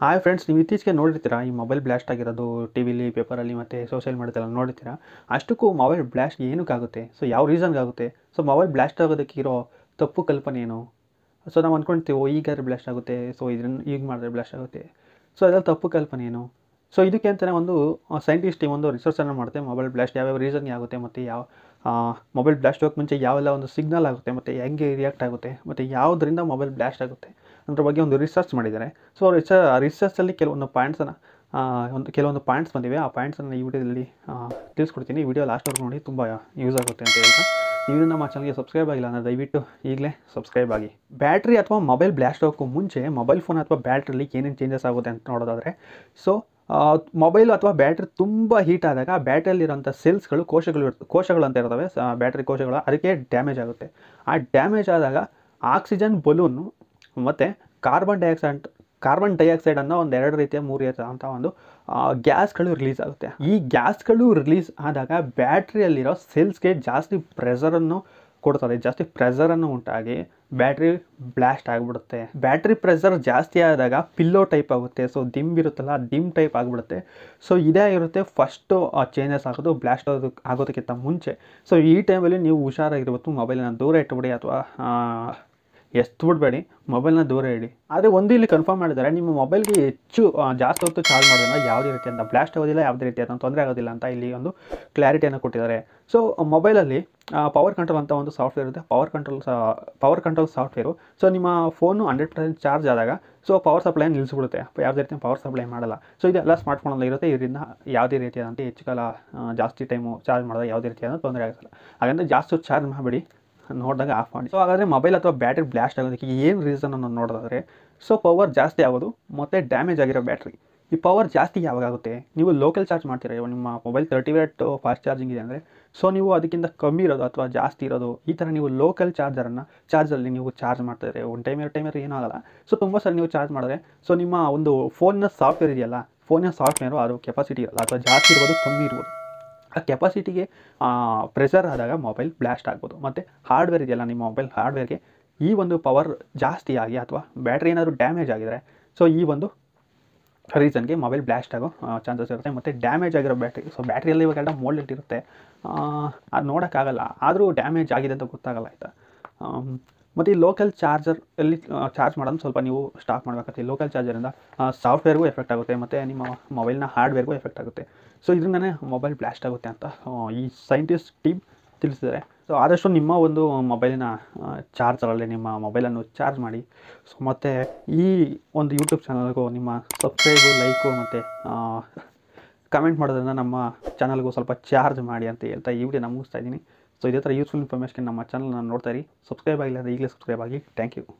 hi friends ನೀವು ಇತ್ತೀಚೆಗೆ ನೋಡಿರ್ತೀರಾ ಈ ಮೊಬೈಲ್ ಬ್ಲಾಸ್ಟ್ ಆಗಿರೋದು ಟಿ ವಿಲಿ ಪೇಪರಲ್ಲಿ ಮತ್ತು ಸೋಷಿಯಲ್ ಮೀಡಿಯಾದಲ್ಲ ನೋಡಿರ್ತೀರಾ ಅಷ್ಟಕ್ಕೂ ಮೊಬೈಲ್ ಬ್ಲ್ಯಾಶ್ಟ್ ಏನಕ್ಕಾಗುತ್ತೆ ಸೊ ಯಾವ ರೀಸನ್ಗಾಗುತ್ತೆ ಸೊ ಮೊಬೈಲ್ ಬ್ಲಾಸ್ಟ್ ಆಗೋದಕ್ಕೆ ಇರೋ ತಪ್ಪು ಕಲ್ಪನೆ ಏನು ಸೊ ನಾವು ಅಂದ್ಕೊಳ್ತೀವಿ ಈಗಾದ್ರೆ ಬ್ಲಾಸ್ಟ್ ಆಗುತ್ತೆ ಸೊ ಇದನ್ನು ಈಗ ಮಾಡಿದ್ರೆ ಬ್ಲಾಸ್ಟ್ ಆಗುತ್ತೆ ಸೊ ಅದರಲ್ಲಿ ತಪ್ಪು ಕಲ್ಪನೆ ಏನು ಸೊ ಇದಕ್ಕೆ ಅಂತ ಒಂದು ಸೈಂಟಿಸ್ಟ್ ಟೀಮ್ ಒಂದು ರಿಸರ್ಚನ್ನು ಮಾಡುತ್ತೆ ಮೊಬೈಲ್ ಬ್ಲ್ಯಾಸ್ಟ್ ಯಾವ್ಯಾವ ರೀಸನ್ಗೆ ಆಗುತ್ತೆ ಮತ್ತು ಯಾವ ಮೊಬೈಲ್ ಬ್ಲಾಸ್ಟ್ ಹೋಗಕ್ಕೆ ಮುಂಚೆ ಯಾವೆಲ್ಲ ಒಂದು ಸಿಗ್ನಲ್ ಆಗುತ್ತೆ ಮತ್ತು ಹೆಂಗೆ ರಿಯಾಕ್ಟ್ ಆಗುತ್ತೆ ಮತ್ತು ಯಾವುದರಿಂದ ಮೊಬೈಲ್ ಬ್ಲಾಸ್ಟ್ ಆಗುತ್ತೆ ಅದ್ರ ಬಗ್ಗೆ ಒಂದು ರಿಸರ್ಚ್ ಮಾಡಿದ್ದಾರೆ ಸೊ ರಿಸ ರಿಸರ್ಚಲ್ಲಿ ಕೆಲವೊಂದು ಪಾಯಿಂಟ್ಸನ್ನು ಒಂದು ಕೆಲವೊಂದು ಪಾಯಿಂಟ್ಸ್ ಬಂದಿವೆ ಆ ಪಾಯಿಂಟ್ಸನ್ನು ಈ ವಿಡಿಯೋದಲ್ಲಿ ತಿಳಿಸ್ಕೊಡ್ತೀನಿ ಈ ವಿಡಿಯೋ ಲಾಸ್ಟ್ವರೆಗೂ ನೋಡಿ ತುಂಬ ಯೂಸ್ ಆಗುತ್ತೆ ಅಂತ ಹೇಳ್ತಾರೆ ನೀವು ನಮ್ಮ ಚಾನಲ್ಗೆ ಸಬ್ಸ್ಕ್ರೈಬ್ ಆಗಿಲ್ಲ ಅಂದರೆ ದಯವಿಟ್ಟು ಈಗಲೇ ಸಬ್ಸ್ಕ್ರೈಬ್ ಆಗಿ ಬ್ಯಾಟ್ರಿ ಅಥವಾ ಮೊಬೈಲ್ ಬ್ಲಾಸ್ಟ್ ಆಗೋಕ್ಕೂ ಮುಂಚೆ ಮೊಬೈಲ್ ಫೋನ್ ಅಥವಾ ಬ್ಯಾಟ್ರಿಲಿ ಏನೇನು ಚೇಂಜಸ್ ಆಗುತ್ತೆ ಅಂತ ನೋಡೋದಾದರೆ ಸೊ ಮೊಬೈಲ್ ಅಥವಾ ಬ್ಯಾಟ್ರಿ ತುಂಬ ಹೀಟ್ ಆದಾಗ ಆ ಬ್ಯಾಟ್ರಿಯಲ್ಲಿರೋಂಥ ಸೆಲ್ಸ್ಗಳು ಕೋಶಗಳು ಕೋಶಗಳು ಅಂತ ಇರ್ತವೆ ಬ್ಯಾಟ್ರಿ ಕೋಶಗಳು ಅದಕ್ಕೆ ಡ್ಯಾಮೇಜ್ ಆಗುತ್ತೆ ಆ ಡ್ಯಾಮೇಜ್ ಆದಾಗ ಆಕ್ಸಿಜನ್ ಬಲೂನು ಮತ್ತು ಕಾರ್ಬನ್ ಡೈಆಕ್ಸೈಡ್ ಕಾರ್ಬನ್ ಡೈಆಕ್ಸೈಡ್ ಅನ್ನೋ ಒಂದು ಎರಡು ರೀತಿಯ ಮೂರು ರೀತಿಯ ಅಂತ ಒಂದು ಗ್ಯಾಸ್ಗಳು ರಿಲೀಸ್ ಆಗುತ್ತೆ ಈ ಗ್ಯಾಸ್ಗಳು ರಿಲೀಸ್ ಆದಾಗ ಬ್ಯಾಟ್ರಿಯಲ್ಲಿರೋ ಸೆಲ್ಸ್ಗೆ ಜಾಸ್ತಿ ಪ್ರೆಷರನ್ನು ಕೊಡ್ತದೆ ಜಾಸ್ತಿ ಪ್ರೆಷರನ್ನು ಉಂಟಾಗಿ ಬ್ಯಾಟ್ರಿ ಬ್ಲಾಸ್ಟ್ ಆಗಿಬಿಡುತ್ತೆ ಬ್ಯಾಟ್ರಿ ಪ್ರೆಷರ್ ಜಾಸ್ತಿ ಆದಾಗ ಪಿಲ್ಲೋ ಟೈಪ್ ಆಗುತ್ತೆ ಸೊ ದಿಮ್ ಇರುತ್ತಲ್ಲ ದಿಮ್ ಟೈಪ್ ಆಗಿಬಿಡುತ್ತೆ ಸೊ ಇದೇ ಆಗಿರುತ್ತೆ ಫಸ್ಟು ಚೇಂಜಸ್ ಆಗೋದು ಬ್ಲಾಸ್ಟ್ ಆಗೋದಕ್ಕಿಂತ ಮುಂಚೆ ಸೊ ಈ ಟೈಮಲ್ಲಿ ನೀವು ಹುಷಾರಾಗಿರ್ಬೋದು ಮೊಬೈಲನ್ನು ದೂರ ಇಟ್ಬಿಡಿ ಅಥವಾ ಎಷ್ಟು ಬಿಡಬೇಡಿ ಮೊಬೈಲ್ನ ದೂರ ಇಡಿ ಆದರೆ ಒಂದು ಇಲ್ಲಿ ಕನ್ಫರ್ಮ್ ಮಾಡಿದ್ದಾರೆ ನಿಮ್ಮ ಮೊಬೈಲ್ಗೆ ಹೆಚ್ಚು ಜಾಸ್ತಿ ಹೊತ್ತು ಚಾರ್ಜ್ ಮಾಡೋದನ್ನು ಯಾವುದೇ ರೀತಿ ಅಂತ ಬ್ಲಾಸ್ಟ್ ಆಗೋದಿಲ್ಲ ಯಾವುದೇ ರೀತಿ ಅಂತ ತೊಂದರೆ ಆಗೋದಿಲ್ಲ ಅಂತ ಇಲ್ಲಿ ಒಂದು ಕ್ಲಾರಿಟಿಯನ್ನು ಕೊಟ್ಟಿದ್ದಾರೆ ಸೊ ಮೊಬೈಲಲ್ಲಿ ಪವರ್ ಕಂಟ್ರೋಲ್ ಅಂತ ಒಂದು ಸಾಫ್ಟ್ವೇರ್ ಇರುತ್ತೆ power control power control software so ನಿಮ್ಮ ಫೋನು ಹಂಡ್ರೆಡ್ ಪರ್ಸೆಂಟ್ ಚಾರ್ಜ್ ಆದಾಗ ಸೊ ಪವರ್ ಸಪ್ಲೈ ನಿಲ್ಲಿಸ್ಬಿಡುತ್ತೆ ಯಾವುದೇ ರೀತಿ ಪವರ್ ಸಪ್ಲೈ ಮಾಡಲ್ಲ ಸೊ ಇದೆಲ್ಲ ಸ್ಮಾರ್ಟ್ ಫೋನಲ್ಲಿ ಇರುತ್ತೆ ಇದರಿಂದ ಯಾವುದೇ ರೀತಿಯಾದಂಥ ಹೆಚ್ಚು ಕಾಲ ಜಾಸ್ತಿ ಟೈಮು ಚಾರ್ಜ್ ಮಾಡಿದಾಗ ಯಾವುದೇ ರೀತಿಯಾದ ತೊಂದರೆ ಆಗೋದಿಲ್ಲ ಹಾಗಂದ್ರೆ ಜಾಸ್ತಿ ಚಾರ್ಜ್ ಮಾಡಬೇಡಿ ನೋಡಿದಾಗ ಆಫ್ ಮಾಡಿ ಸೊ ಹಾಗಾದರೆ ಮೊಬೈಲ್ ಅಥವಾ ಬ್ಯಾಟ್ರಿ ಬ್ಲಾಸ್ಟ್ ಆಗೋದಕ್ಕೆ ಏನು ರೀಸನ್ ಅನ್ನೋ ನೋಡೋದಾದರೆ ಸೊ ಪವರ್ ಜಾಸ್ತಿ ಆಗೋದು ಮತ್ತು ಡ್ಯಾಮೇಜ್ ಆಗಿರೋ ಬ್ಯಾಟ್ರಿ ಈ ಪವರ್ ಜಾಸ್ತಿ ಯಾವಾಗುತ್ತೆ ನೀವು ಲೋಕಲ್ ಚಾರ್ಜ್ ಮಾಡ್ತೀರಾ ಇವಾಗ ನಿಮ್ಮ mobile thirty watt fast charging ಇದೆ ಅಂದರೆ ಸೊ ನೀವು ಅದಕ್ಕಿಂತ ಕಮ್ಮಿ ಇರೋದು ಅಥವಾ ಜಾಸ್ತಿ ಇರೋದು ಈ ಥರ ನೀವು ಲೋಕಲ್ ಚಾರ್ಜರನ್ನು ಚಾರ್ಜಲ್ಲಿ ನೀವು ಚಾರ್ಜ್ ಇದ್ರೆ ಒಂದು ಟೈಮ್ ಎರಡು ಟೈಮ್ ಏನೂ ಆಗಲ್ಲ ಸೊ ತುಂಬ ಸಲ ನೀವು ಚಾರ್ಜ್ ಮಾಡಿದ್ರೆ ಸೊ ನಿಮ್ಮ ಒಂದು ಫೋನ್ನ ಸಾಫ್ಟ್ವೇರ್ ಇದೆಯಲ್ಲ ಫೋನಿನ ಸಾಫ್ಟ್ವೇರು ಅದು ಕೆಪಾಸಿಟಿ ಇರಲ್ಲ ಅಥವಾ ಜಾಸ್ತಿ ಇರ್ಬೋದು ಕಮ್ಮಿ ಇರ್ಬೋದು ಆ ಕೆಪಾಸಿಟಿಗೆ ಪ್ರೆಷರ್ ಆದಾಗ ಮೊಬೈಲ್ ಬ್ಲ್ಯಾಸ್ಟ್ ಆಗ್ಬೋದು ಮತ್ತು ಹಾರ್ಡ್ವೇರ್ ಇದೆಯಲ್ಲ ನಿಮ್ಮ ಮೊಬೈಲ್ ಹಾರ್ಡ್ವೇರ್ಗೆ ಈ ಒಂದು ಪವರ್ ಜಾಸ್ತಿ ಆಗಿ ಅಥವಾ ಬ್ಯಾಟ್ರಿ ಏನಾದರೂ ಡ್ಯಾಮೇಜ್ ಆಗಿದರೆ ಸೊ ಈ ಒಂದು ರೀಸನ್ಗೆ ಮೊಬೈಲ್ ಬ್ಲ್ಯಾಸ್ಟ್ ಆಗೋ ಚಾನ್ಸಸ್ ಇರುತ್ತೆ ಮತ್ತು ಡ್ಯಾಮೇಜ್ ಆಗಿರೋ ಬ್ಯಾಟ್ರಿ ಸೊ ಬ್ಯಾಟ್ರಿಯಲ್ಲಿ ಇವಾಗೆಲ್ಲ ಮೋಲ್ಡ್ ಇರುತ್ತೆ ಅದು ನೋಡೋಕ್ಕಾಗಲ್ಲ ಆದರೂ ಡ್ಯಾಮೇಜ್ ಆಗಿದೆ ಅಂತ ಗೊತ್ತಾಗಲ್ಲ ಆಯಿತಾ ಮತ್ತು ಈ ಲೋಕಲ್ ಚಾರ್ಜರ್ ಎಲ್ಲಿ ಚಾರ್ಜ್ ಮಾಡೋದು ಸ್ವಲ್ಪ ನೀವು ಸ್ಟಾಪ್ ಮಾಡಬೇಕಾಗುತ್ತೆ ಲೋಕಲ್ ಚಾರ್ಜರಿಂದ ಸಾಫ್ಟ್ವೇರ್ಗೂ ಎಫೆಕ್ಟ್ ಆಗುತ್ತೆ ಮತ್ತು ನಿಮ್ಮ ಮೊಬೈಲ್ನ ಹಾರ್ಡ್ವೇರ್ಗೂ ಎಫೆಕ್ಟ್ ಆಗುತ್ತೆ ಸೊ ಇದರಿಂದನೇ ಮೊಬೈಲ್ ಬ್ಲಾಸ್ಟ್ ಆಗುತ್ತೆ ಅಂತ ಈ ಸೈಂಟಿಸ್ಟ್ ಟೀಮ್ ತಿಳಿಸಿದ್ದಾರೆ ಸೊ ಆದಷ್ಟು ನಿಮ್ಮ ಒಂದು ಮೊಬೈಲಿನ ಚಾರ್ಜರಲ್ಲಿ ನಿಮ್ಮ ಮೊಬೈಲನ್ನು ಚಾರ್ಜ್ ಮಾಡಿ ಸೊ ಮತ್ತು ಈ ಒಂದು ಯೂಟ್ಯೂಬ್ ಚಾನಲ್ಗೂ ನಿಮ್ಮ ಸಬ್ಸ್ಕ್ರೈಬು ಲೈಕು ಮತ್ತು ಕಮೆಂಟ್ ಮಾಡೋದ್ರಿಂದ ನಮ್ಮ ಚಾನಲ್ಗೂ ಸ್ವಲ್ಪ ಚಾರ್ಜ್ ಮಾಡಿ ಅಂತ ಹೇಳ್ತಾ ಈ ವಿಡಿಯೋ ನಾನು ಇದ್ದೀನಿ ಸೊ ಇದೇ ಥರ ಯೂಸ್ಫುಲ್ ಇನ್ಫಾರ್ಮೇಷನ್ ನಮ್ಮ ಚಾನಲ್ ನಾನು ನೋಡ್ತಾ ಇರಿ ಸಬ್ಸ್ಕ್ರೈಬ್ ಆಗಿಲ್ಲ ಅಂದರೆ ಈಗಲೇ ಸಬ್ಸ್ಕ್ರೈಬ್ ಆಗಿ ಥ್ಯಾಂಕ್ ಯು